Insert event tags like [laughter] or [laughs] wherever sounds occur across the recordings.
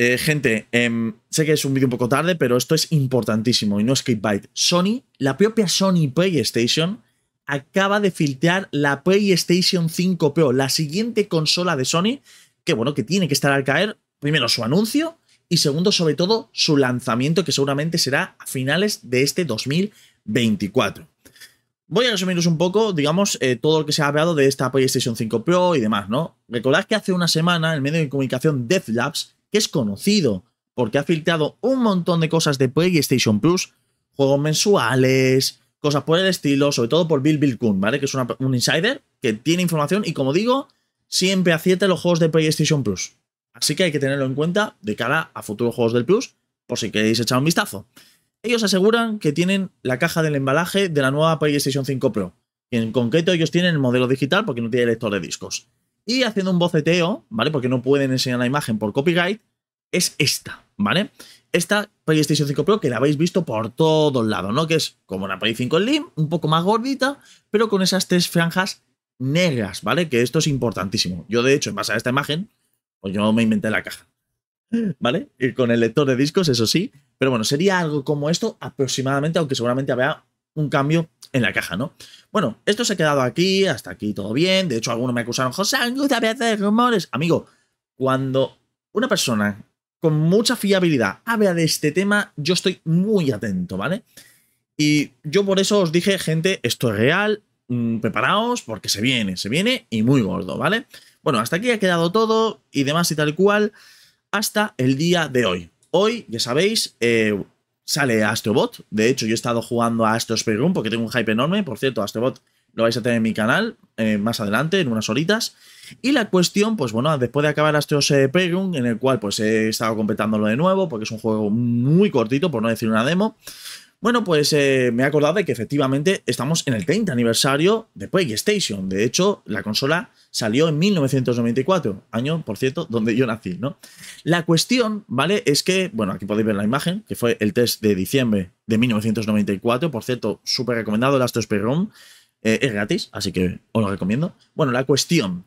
Eh, gente, em, sé que es un vídeo un poco tarde, pero esto es importantísimo y no es clickbait. Sony, la propia Sony PlayStation, acaba de filtrar la PlayStation 5 Pro, la siguiente consola de Sony, que bueno, que tiene que estar al caer, primero su anuncio y segundo, sobre todo, su lanzamiento, que seguramente será a finales de este 2024. Voy a resumiros un poco, digamos, eh, todo lo que se ha hablado de esta PlayStation 5 Pro y demás, ¿no? Recordad que hace una semana el medio de comunicación Labs que es conocido porque ha filtrado un montón de cosas de PlayStation Plus, juegos mensuales, cosas por el estilo, sobre todo por Bill Bill ¿vale? Que es un insider que tiene información y como digo, siempre acierta los juegos de PlayStation Plus. Así que hay que tenerlo en cuenta de cara a futuros juegos del Plus, por si queréis echar un vistazo. Ellos aseguran que tienen la caja del embalaje de la nueva PlayStation 5 Pro. Y en concreto ellos tienen el modelo digital porque no tiene lector de discos y haciendo un boceteo, ¿vale? Porque no pueden enseñar la imagen por copyright, es esta, ¿vale? Esta PlayStation 5 Pro que la habéis visto por todos lados, ¿no? Que es como una Play 5 Slim, un poco más gordita, pero con esas tres franjas negras, ¿vale? Que esto es importantísimo. Yo, de hecho, en base a esta imagen, pues yo me inventé la caja, [laughs] ¿vale? Y con el lector de discos, eso sí, pero bueno, sería algo como esto aproximadamente, aunque seguramente habrá un cambio en la caja, ¿no? Bueno, esto se ha quedado aquí, hasta aquí todo bien. De hecho, algunos me acusaron, José, de rumores. Amigo, cuando una persona con mucha fiabilidad habla de este tema, yo estoy muy atento, ¿vale? Y yo por eso os dije, gente, esto es real, mm, preparaos porque se viene, se viene y muy gordo, ¿vale? Bueno, hasta aquí ha quedado todo y demás y tal cual hasta el día de hoy. Hoy, ya sabéis, eh, sale Astrobot. De hecho, yo he estado jugando a Astros Playroom porque tengo un hype enorme. Por cierto, Astrobot lo vais a tener en mi canal eh, más adelante, en unas horitas. Y la cuestión, pues bueno, después de acabar astro eh, en el cual pues he estado completándolo de nuevo, porque es un juego muy cortito, por no decir una demo. Bueno, pues eh, me he acordado de que efectivamente estamos en el 30 aniversario de PlayStation. De hecho, la consola Salió en 1994, año, por cierto, donde yo nací, ¿no? La cuestión, ¿vale? Es que, bueno, aquí podéis ver la imagen, que fue el test de diciembre de 1994, por cierto, súper recomendado el Astro Room, eh, es gratis, así que os lo recomiendo. Bueno, la cuestión,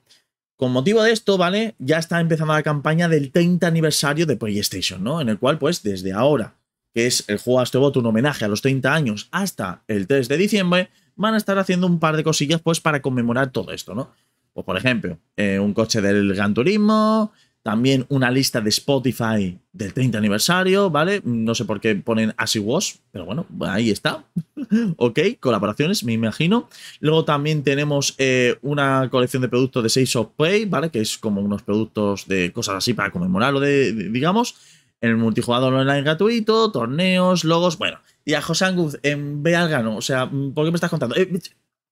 con motivo de esto, ¿vale? Ya está empezando la campaña del 30 aniversario de PlayStation, ¿no? En el cual, pues, desde ahora, que es el juego Astro Bot un homenaje a los 30 años hasta el 3 de diciembre, van a estar haciendo un par de cosillas, pues, para conmemorar todo esto, ¿no? Pues por ejemplo, eh, un coche del Gran Turismo, también una lista de Spotify del 30 aniversario, ¿vale? No sé por qué ponen así Was, pero bueno, ahí está. [laughs] ok, colaboraciones, me imagino. Luego también tenemos eh, una colección de productos de 6 of Play, ¿vale? Que es como unos productos de cosas así para conmemorarlo, de, digamos. el multijugador online gratuito, torneos, logos, bueno. Y a José Anguz, en ve al gano, o sea, ¿por qué me estás contando? Eh,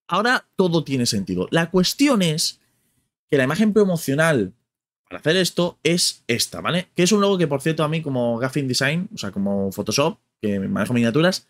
Ahora todo tiene sentido. La cuestión es que la imagen promocional para hacer esto es esta, ¿vale? Que es un logo que, por cierto, a mí como Gaffin Design, o sea, como Photoshop, que manejo miniaturas,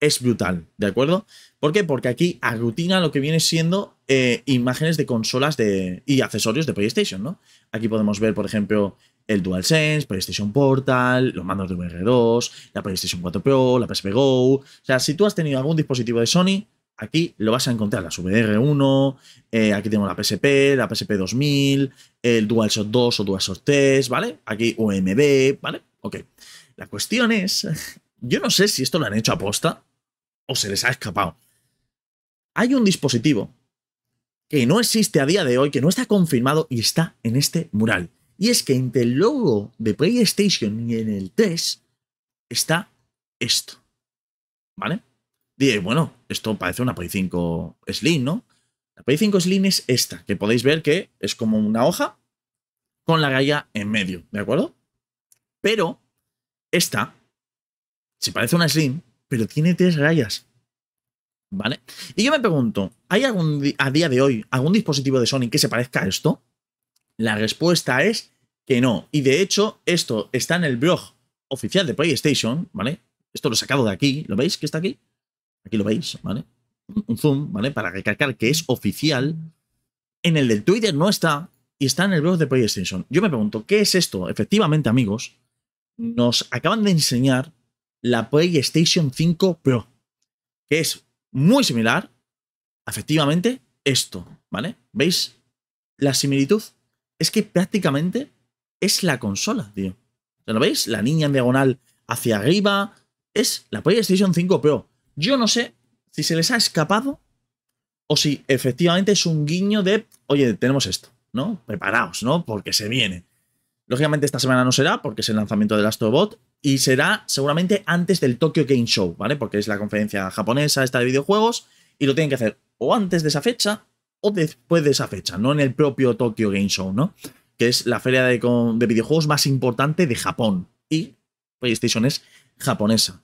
es brutal, ¿de acuerdo? ¿Por qué? Porque aquí aglutina lo que viene siendo eh, imágenes de consolas de, y accesorios de PlayStation, ¿no? Aquí podemos ver, por ejemplo, el DualSense, PlayStation Portal, los mandos de VR2, la PlayStation 4 Pro, la PSP Go. O sea, si tú has tenido algún dispositivo de Sony, Aquí lo vas a encontrar, la VR1, eh, aquí tengo la PSP, la PSP 2000, el DualShock 2 o DualShock 3, ¿vale? Aquí OMB, ¿vale? Ok. La cuestión es, [laughs] yo no sé si esto lo han hecho a posta o se les ha escapado. Hay un dispositivo que no existe a día de hoy, que no está confirmado y está en este mural. Y es que entre el logo de PlayStation y en el 3 está esto. ¿Vale? Dije, bueno, esto parece una Play 5 Slim, ¿no? La Play 5 Slim es esta, que podéis ver que es como una hoja con la raya en medio, ¿de acuerdo? Pero esta se parece a una Slim, pero tiene tres rayas. ¿Vale? Y yo me pregunto, ¿hay algún a día de hoy algún dispositivo de Sony que se parezca a esto? La respuesta es que no. Y de hecho, esto está en el blog oficial de PlayStation, ¿vale? Esto lo he sacado de aquí, ¿lo veis que está aquí? Aquí lo veis, ¿vale? Un zoom, ¿vale? Para recalcar que es oficial. En el del Twitter no está y está en el blog de PlayStation. Yo me pregunto, ¿qué es esto? Efectivamente, amigos, nos acaban de enseñar la PlayStation 5 Pro, que es muy similar, efectivamente, esto, ¿vale? ¿Veis la similitud? Es que prácticamente es la consola, tío. ¿Lo veis? La niña en diagonal hacia arriba es la PlayStation 5 Pro. Yo no sé si se les ha escapado o si efectivamente es un guiño de, oye, tenemos esto, ¿no? Preparaos, ¿no? Porque se viene. Lógicamente esta semana no será porque es el lanzamiento del Astrobot y será seguramente antes del Tokyo Game Show, ¿vale? Porque es la conferencia japonesa esta de videojuegos y lo tienen que hacer o antes de esa fecha o después de esa fecha, no en el propio Tokyo Game Show, ¿no? Que es la feria de, de videojuegos más importante de Japón y PlayStation es japonesa.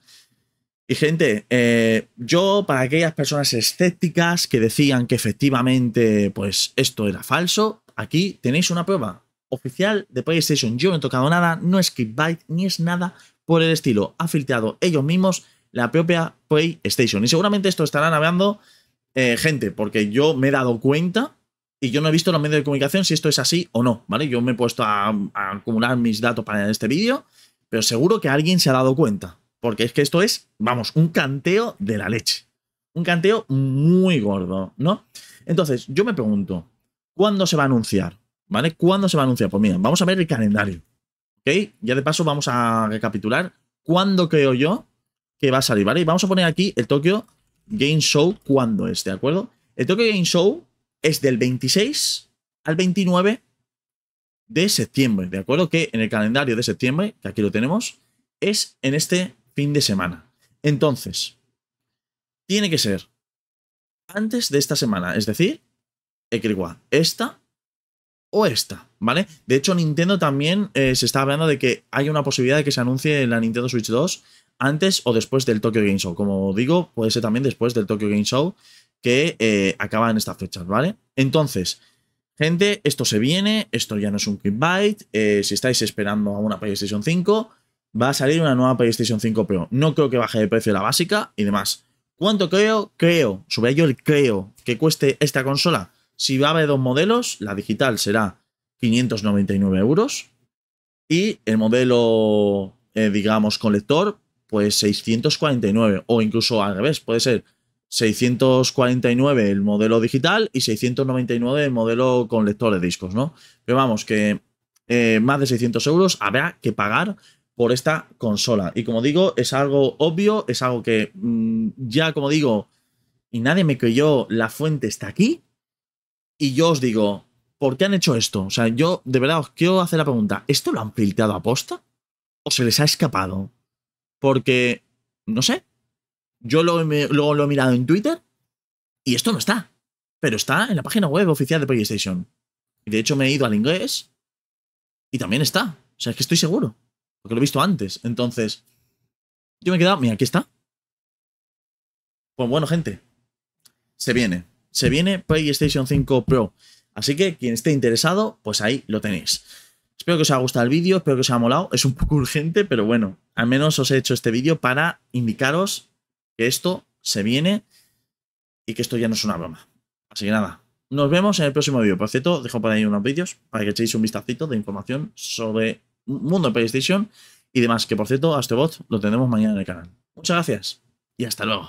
Y gente, eh, yo para aquellas personas escépticas que decían que efectivamente pues esto era falso, aquí tenéis una prueba oficial de PlayStation. Yo no he tocado nada, no es bite ni es nada por el estilo. Ha filtrado ellos mismos la propia PlayStation. Y seguramente esto estarán hablando eh, gente, porque yo me he dado cuenta y yo no he visto los medios de comunicación si esto es así o no, ¿vale? Yo me he puesto a, a acumular mis datos para este vídeo, pero seguro que alguien se ha dado cuenta. Porque es que esto es, vamos, un canteo de la leche. Un canteo muy gordo, ¿no? Entonces, yo me pregunto, ¿cuándo se va a anunciar? ¿Vale? ¿Cuándo se va a anunciar? Pues mira, vamos a ver el calendario. ¿Ok? Ya de paso vamos a recapitular cuándo creo yo que va a salir, ¿vale? Y vamos a poner aquí el Tokyo Game Show cuándo es, ¿de acuerdo? El Tokyo Game Show es del 26 al 29 de septiembre, ¿de acuerdo? Que en el calendario de septiembre, que aquí lo tenemos, es en este fin de semana. Entonces, tiene que ser antes de esta semana, es decir, igual esta o esta, ¿vale? De hecho, Nintendo también eh, se está hablando de que hay una posibilidad de que se anuncie la Nintendo Switch 2 antes o después del Tokyo Game Show. Como digo, puede ser también después del Tokyo Game Show que eh, acaba en estas fechas, ¿vale? Entonces, gente, esto se viene, esto ya no es un quick Eh, si estáis esperando a una PlayStation 5, va a salir una nueva PlayStation 5 Pro. No creo que baje de precio la básica y demás. ¿Cuánto creo? Creo, sobre ello el creo, que cueste esta consola. Si va a haber dos modelos, la digital será 599 euros y el modelo, eh, digamos, con lector, pues 649 o incluso al revés, puede ser 649 el modelo digital y 699 el modelo con lector de discos, ¿no? Pero vamos, que eh, más de 600 euros habrá que pagar por esta consola. Y como digo, es algo obvio, es algo que mm, ya, como digo, y nadie me creyó, la fuente está aquí. Y yo os digo, ¿por qué han hecho esto? O sea, yo de verdad os quiero hacer la pregunta, ¿esto lo han filtrado a posta? ¿O se les ha escapado? Porque, no sé, yo luego, lo he mirado en Twitter y esto no está. Pero está en la página web oficial de PlayStation. Y de hecho me he ido al inglés y también está. O sea, es que estoy seguro. Porque lo he visto antes. Entonces, yo me he quedado. Mira, aquí está. Pues bueno, gente. Se viene. Se viene PlayStation 5 Pro. Así que quien esté interesado, pues ahí lo tenéis. Espero que os haya gustado el vídeo, espero que os haya molado. Es un poco [laughs] urgente, pero bueno, al menos os he hecho este vídeo para indicaros que esto se viene y que esto ya no es una broma. Así que nada, nos vemos en el próximo vídeo. Por cierto, dejo por ahí unos vídeos para que echéis un vistacito de información sobre mundo de PlayStation y demás. Que por cierto, bot lo tendremos mañana en el canal. Muchas gracias y hasta luego.